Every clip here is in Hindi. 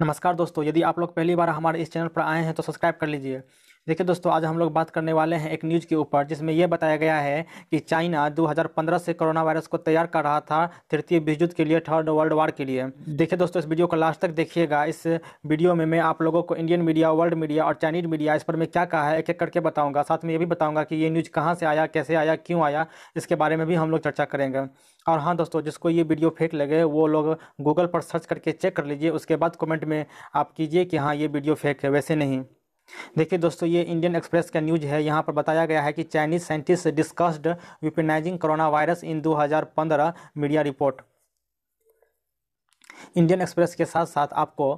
नमस्कार दोस्तों यदि आप लोग पहली बार हमारे इस चैनल पर आए हैं तो सब्सक्राइब कर लीजिए देखिए दोस्तों आज हम लोग बात करने वाले हैं एक न्यूज़ के ऊपर जिसमें यह बताया गया है कि चाइना 2015 से कोरोना वायरस को तैयार कर रहा था तृतीय विद्युत के लिए थर्ड वर्ल्ड वार के लिए देखिए दोस्तों इस वीडियो को लास्ट तक देखिएगा इस वीडियो में मैं आप लोगों को इंडियन मीडिया वर्ल्ड मीडिया और चाइनीज मीडिया इस पर मैं क्या कहा है एक एक करके बताऊँगा साथ में ये भी बताऊँगा कि ये न्यूज़ कहाँ से आया कैसे आया क्यों आया इसके बारे में भी हम लोग चर्चा करेंगे और हाँ दोस्तों जिसको ये वीडियो फेक लगे वो लोग गूगल पर सर्च करके चेक कर लीजिए उसके बाद कमेंट में आप कीजिए कि हाँ ये वीडियो फेक है वैसे नहीं देखिए दोस्तों ये इंडियन एक्सप्रेस का न्यूज है यहाँ पर बताया गया है कि Chinese scientist discussed weaponising corona virus in 2015 media report Indian Express के साथ साथ आपको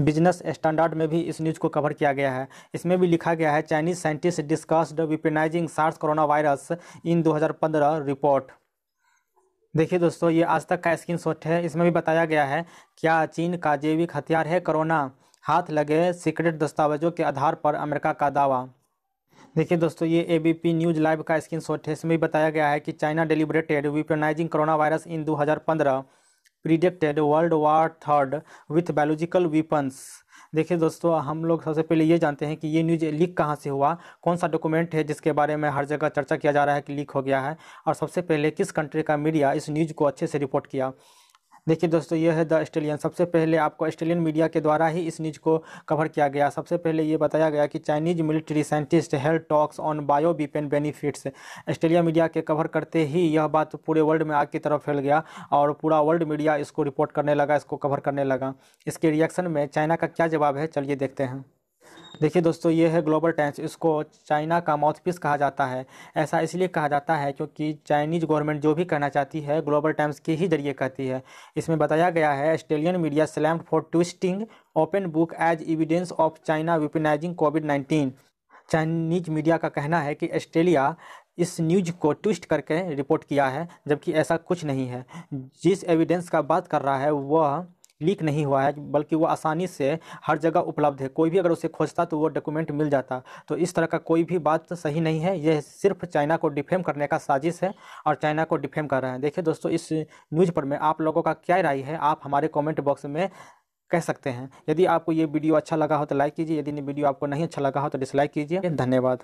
बिजनेस स्टैंडर्ड में भी इस न्यूज को कवर किया गया है इसमें भी लिखा गया है Chinese scientist discussed weaponising SARS corona virus इन दो रिपोर्ट देखिए दोस्तों ये आज तक का स्क्रीन है इसमें भी बताया गया है क्या चीन का जैविक हथियार है कोरोना हाथ लगे सीक्रेट दस्तावेजों के आधार पर अमेरिका का दावा देखिए दोस्तों ये एबीपी न्यूज लाइव का स्क्रीन शॉट है इसमें बताया गया है कि China deliberated weaponising corona virus in 2015 predicted world war third with biological weapons देखिए दोस्तों हम लोग सबसे पहले ये जानते हैं कि ये न्यूज़ लीक कहाँ से हुआ कौन सा डॉक्यूमेंट है जिसके बारे में हर जगह चर्चा किया जा रहा है कि लीक हो गया है और सबसे पहले किस कंट्री का मीडिया इस न्यूज़ को अच्छे से रिपोर्ट किया देखिए दोस्तों यह है द ऑस्ट्रेलियन सबसे पहले आपको ऑस्ट्रेलियन मीडिया के द्वारा ही इस न्यूज को कवर किया गया सबसे पहले ये बताया गया कि Chinese military scientist health talks on bio weapon benefits Australia media के कवर करते ही यह बात पूरे वर्ल्ड में आग की तरफ फैल गया और पूरा वर्ल्ड मीडिया इसको रिपोर्ट करने लगा इसको कवर करने लगा इसके रिएक्शन में चाइना का क्या जवाब है चलिए देखते हैं देखिए दोस्तों ये है ग्लोबल टाइम्स इसको चाइना का माउथपीस कहा जाता है ऐसा इसलिए कहा जाता है क्योंकि चाइनीज गवर्नमेंट जो भी कहना चाहती है ग्लोबल टाइम्स के ही जरिए कहती है इसमें बताया गया है Australian media slam for twisting open book as evidence of China weaponising COVID nineteen Chinese media का कहना है कि ऑस्ट्रेलिया इस न्यूज को ट्विस्ट करके रिपोर्ट किया है जबकि ऐसा कुछ नहीं है जिस एविडेंस का बात कर रहा है वह लीक नहीं हुआ है बल्कि वो आसानी से हर जगह उपलब्ध है कोई भी अगर उसे खोजता तो वो डॉक्यूमेंट मिल जाता तो इस तरह का कोई भी बात सही नहीं है यह सिर्फ चाइना को डिफेम करने का साजिश है और चाइना को डिफेम कर रहा है देखिए दोस्तों इस न्यूज़ पर मैं आप लोगों का क्या राय है आप हमारे कॉमेंट बॉक्स में कह सकते हैं यदि आपको ये वीडियो अच्छा लगा हो तो लाइक कीजिए यदि वीडियो आपको नहीं अच्छा लगा हो तो डिसलाइक कीजिए धन्यवाद